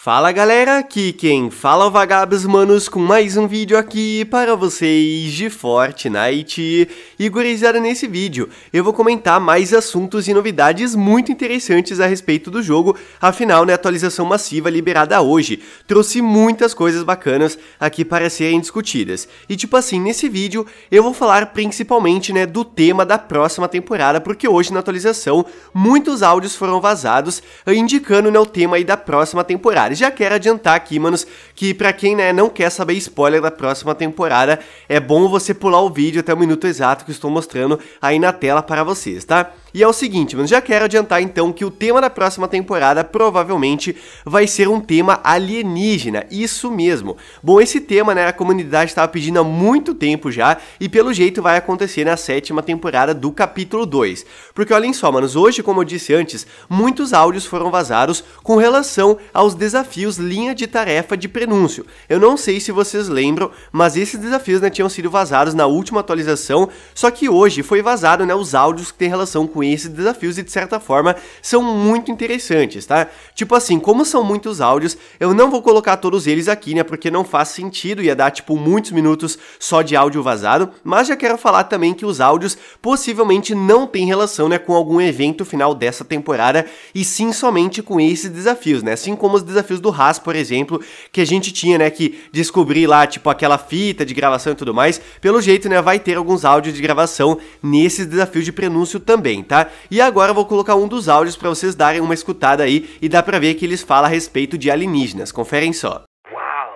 Fala galera, aqui quem fala é o Vagabos Manos com mais um vídeo aqui para vocês de Fortnite. E gurizada, nesse vídeo eu vou comentar mais assuntos e novidades muito interessantes a respeito do jogo, afinal, né, a atualização massiva liberada hoje trouxe muitas coisas bacanas aqui para serem discutidas. E tipo assim, nesse vídeo eu vou falar principalmente, né, do tema da próxima temporada, porque hoje na atualização muitos áudios foram vazados indicando, né, o tema aí da próxima temporada lugares. Já quero adiantar aqui, manos, que para quem né, não quer saber spoiler da próxima temporada, é bom você pular o vídeo até o minuto exato que estou mostrando aí na tela para vocês, tá? E é o seguinte, mas já quero adiantar então que o tema da próxima temporada provavelmente vai ser um tema alienígena, isso mesmo. Bom, esse tema, né, a comunidade estava pedindo há muito tempo já e pelo jeito vai acontecer na sétima temporada do capítulo 2. Porque olhem só, manos, hoje, como eu disse antes, muitos áudios foram vazados com relação aos desafios linha de tarefa de prenúncio. Eu não sei se vocês lembram, mas esses desafios, né, tinham sido vazados na última atualização, só que hoje foi vazado, né, os áudios que tem relação com com esses desafios e de certa forma são muito interessantes, tá? Tipo assim, como são muitos áudios, eu não vou colocar todos eles aqui, né? Porque não faz sentido, ia dar tipo muitos minutos só de áudio vazado, mas já quero falar também que os áudios possivelmente não têm relação, né, com algum evento final dessa temporada e sim somente com esses desafios, né? Assim como os desafios do Haas, por exemplo, que a gente tinha, né, que descobrir lá, tipo, aquela fita de gravação e tudo mais, pelo jeito, né, vai ter alguns áudios de gravação nesses desafios de prenúncio também, tá? E agora eu vou colocar um dos áudios para vocês darem uma escutada aí e dá para ver que eles falam a respeito de alienígenas. Conferem só. Wow,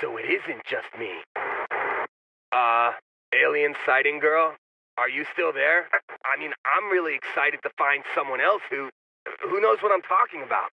so it isn't just me. Uh, alien sighting girl, are you still there? I mean, I'm really excited to find someone else who who knows what I'm talking about.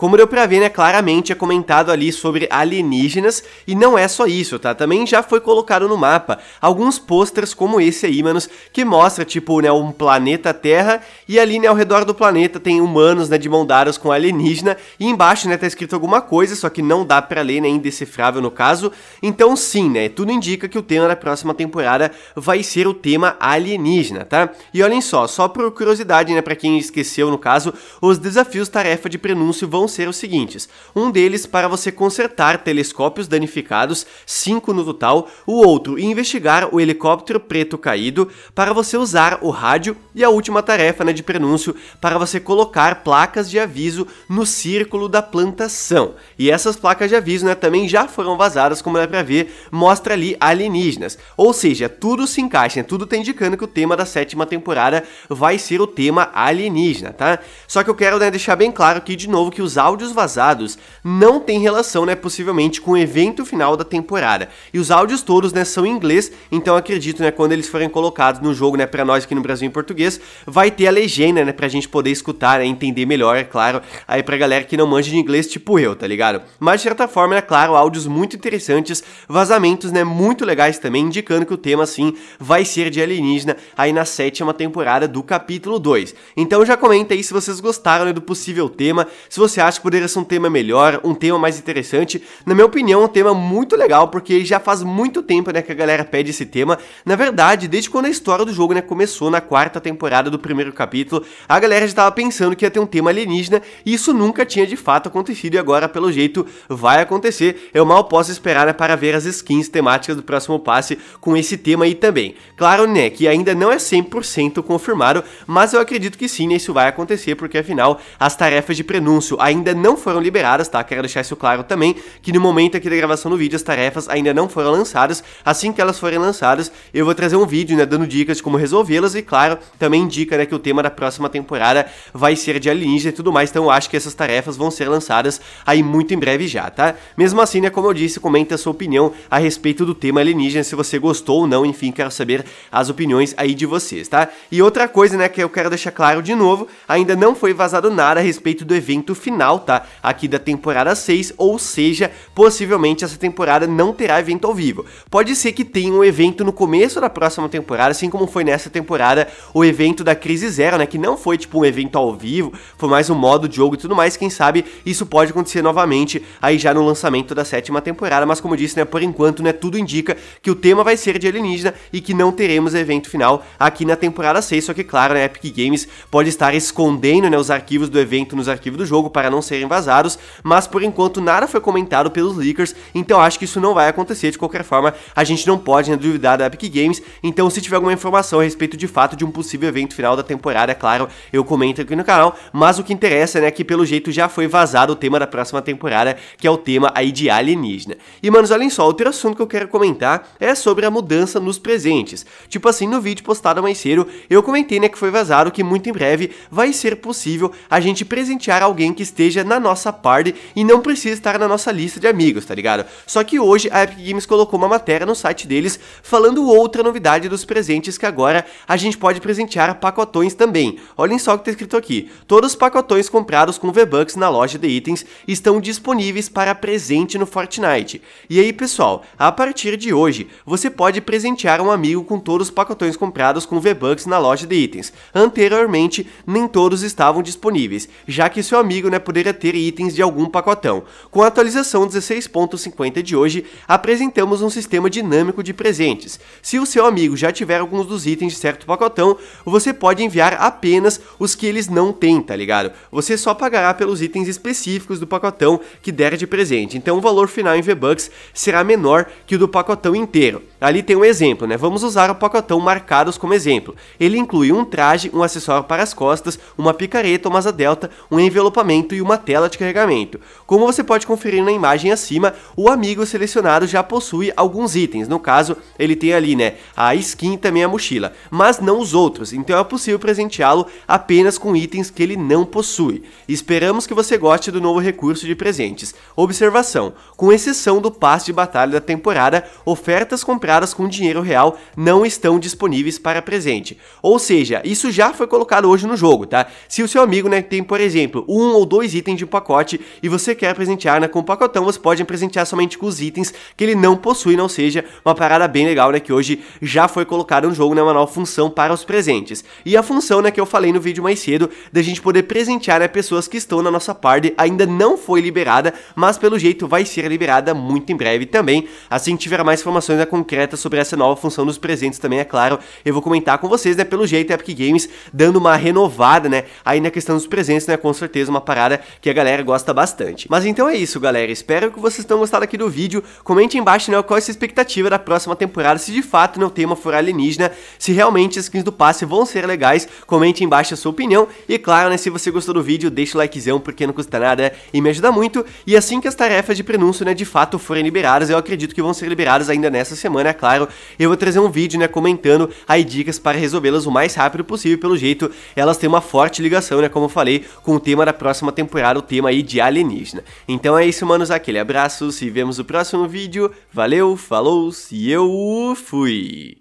Como deu pra ver, né, claramente é comentado ali sobre alienígenas, e não é só isso, tá? Também já foi colocado no mapa alguns posters como esse aí, manos, que mostra, tipo, né, um planeta Terra, e ali, né, ao redor do planeta tem humanos, né, de mão dadas com alienígena, e embaixo, né, tá escrito alguma coisa, só que não dá pra ler, né, indecifrável no caso, então sim, né, tudo indica que o tema da próxima temporada vai ser o tema alienígena, tá? E olhem só, só por curiosidade, né, pra quem esqueceu no caso, os desafios tarefa de prenúncio vão ser os seguintes: um deles para você consertar telescópios danificados, cinco no total, o outro investigar o helicóptero preto caído, para você usar o rádio e a última tarefa né, de prenúncio para você colocar placas de aviso no círculo da plantação. E essas placas de aviso né, também já foram vazadas, como dá para ver, mostra ali alienígenas. Ou seja, tudo se encaixa, né, tudo está indicando que o tema da sétima temporada vai ser o tema alienígena, tá? Só que eu quero né, deixar bem claro aqui de novo que os áudios vazados não tem relação, né, possivelmente, com o evento final da temporada. E os áudios todos, né, são em inglês, então acredito, né, quando eles forem colocados no jogo, né, pra nós aqui no Brasil em português, vai ter a legenda, né, pra gente poder escutar, né, entender melhor, é claro, aí pra galera que não manja de inglês, tipo eu, tá ligado? Mas, de certa forma, né, claro, áudios muito interessantes, vazamentos, né, muito legais também, indicando que o tema, assim, vai ser de alienígena aí na sétima temporada do capítulo 2. Então já comenta aí se vocês gostaram, né, do possível tema, se você acha que poderia ser um tema melhor, um tema mais interessante. Na minha opinião, é um tema muito legal, porque já faz muito tempo né, que a galera pede esse tema. Na verdade, desde quando a história do jogo né, começou na quarta temporada do primeiro capítulo, a galera já estava pensando que ia ter um tema alienígena e isso nunca tinha de fato acontecido e agora, pelo jeito, vai acontecer. Eu mal posso esperar né, para ver as skins temáticas do próximo passe com esse tema aí também. Claro, né, que ainda não é 100% confirmado, mas eu acredito que sim, né, isso vai acontecer, porque afinal, as tarefas de prenúncio ainda ainda não foram liberadas, tá? Quero deixar isso claro também, que no momento aqui da gravação do vídeo as tarefas ainda não foram lançadas. Assim que elas forem lançadas, eu vou trazer um vídeo, né, dando dicas de como resolvê-las e, claro, também indica, né, que o tema da próxima temporada vai ser de alienígena e tudo mais, então eu acho que essas tarefas vão ser lançadas aí muito em breve já, tá? Mesmo assim, né, como eu disse, comenta a sua opinião a respeito do tema alienígena, se você gostou ou não, enfim, quero saber as opiniões aí de vocês, tá? E outra coisa, né, que eu quero deixar claro de novo, ainda não foi vazado nada a respeito do evento final final, tá? Aqui da temporada 6, ou seja, possivelmente essa temporada não terá evento ao vivo. Pode ser que tenha um evento no começo da próxima temporada, assim como foi nessa temporada o evento da Crise Zero, né? Que não foi tipo um evento ao vivo, foi mais um modo de jogo e tudo mais. Quem sabe isso pode acontecer novamente aí já no lançamento da sétima temporada, mas como disse, né? Por enquanto, né? Tudo indica que o tema vai ser de alienígena e que não teremos evento final aqui na temporada 6. Só que, claro, né? Epic Games pode estar escondendo né, os arquivos do evento nos arquivos do jogo para não serem vazados, mas por enquanto nada foi comentado pelos leakers, então acho que isso não vai acontecer de qualquer forma, a gente não pode né, duvidar da Epic Games, então se tiver alguma informação a respeito de fato de um possível evento final da temporada, é claro, eu comento aqui no canal, mas o que interessa né, é que pelo jeito já foi vazado o tema da próxima temporada, que é o tema aí de alienígena. E manos, olhem só, outro assunto que eu quero comentar é sobre a mudança nos presentes. Tipo assim, no vídeo postado mais cedo, eu comentei né, que foi vazado que muito em breve vai ser possível a gente presentear alguém que esteja esteja na nossa party e não precisa estar na nossa lista de amigos, tá ligado? Só que hoje a Epic Games colocou uma matéria no site deles falando outra novidade dos presentes que agora a gente pode presentear pacotões também. Olhem só o que tá escrito aqui. Todos os pacotões comprados com V-Bucks na loja de itens estão disponíveis para presente no Fortnite. E aí, pessoal, a partir de hoje, você pode presentear um amigo com todos os pacotões comprados com V-Bucks na loja de itens. Anteriormente, nem todos estavam disponíveis, já que seu amigo, né, poderá ter itens de algum pacotão. Com a atualização 16.50 de hoje, apresentamos um sistema dinâmico de presentes. Se o seu amigo já tiver alguns dos itens de certo pacotão, você pode enviar apenas os que eles não têm, tá ligado? Você só pagará pelos itens específicos do pacotão que der de presente, então o valor final em V-Bucks será menor que o do pacotão inteiro. Ali tem um exemplo, né? Vamos usar o pacotão marcados como exemplo. Ele inclui um traje, um acessório para as costas, uma picareta, uma asa delta, um envelopamento e uma tela de carregamento. Como você pode conferir na imagem acima, o amigo selecionado já possui alguns itens, no caso, ele tem ali, né, a skin e também a mochila, mas não os outros, então é possível presenteá-lo apenas com itens que ele não possui. Esperamos que você goste do novo recurso de presentes. Observação: com exceção do passe de batalha da temporada, ofertas compradas com dinheiro real não estão disponíveis para presente. Ou seja, isso já foi colocado hoje no jogo, tá? Se o seu amigo né, tem, por exemplo, um ou dois itens de um pacote e você quer presentear né, com o um pacotão, você pode presentear somente com os itens que ele não possui, não seja uma parada bem legal, né, que hoje já foi colocada no jogo, né, uma nova função para os presentes. E a função, né, que eu falei no vídeo mais cedo, da gente poder presentear né, pessoas que estão na nossa party, ainda não foi liberada, mas pelo jeito vai ser liberada muito em breve também. Assim que tiver mais informações né, concretas sobre essa nova função dos presentes também, é claro, eu vou comentar com vocês, né, pelo jeito Epic Games dando uma renovada, né, aí na questão dos presentes, né, com certeza uma parada que a galera gosta bastante. Mas então é isso, galera. Espero que vocês tenham gostado aqui do vídeo. Comente embaixo, né, qual é a sua expectativa da próxima temporada, se de fato não tem uma furada alienígena, se realmente as skins do passe vão ser legais. Comente embaixo a sua opinião. E claro, né, se você gostou do vídeo, deixa o likezão, porque não custa nada e me ajuda muito. E assim que as tarefas de prenúncio, né, de fato forem liberadas, eu acredito que vão ser liberadas ainda nessa semana, é claro. Eu vou trazer um vídeo, né, comentando aí dicas para resolvê-las o mais rápido possível, pelo jeito. Elas têm uma forte ligação, né, como eu falei, com o tema da próxima temporada temporada o tema aí de alienígena. Então é isso, manos, aquele abraço, se vemos no próximo vídeo, valeu, falou, se eu fui!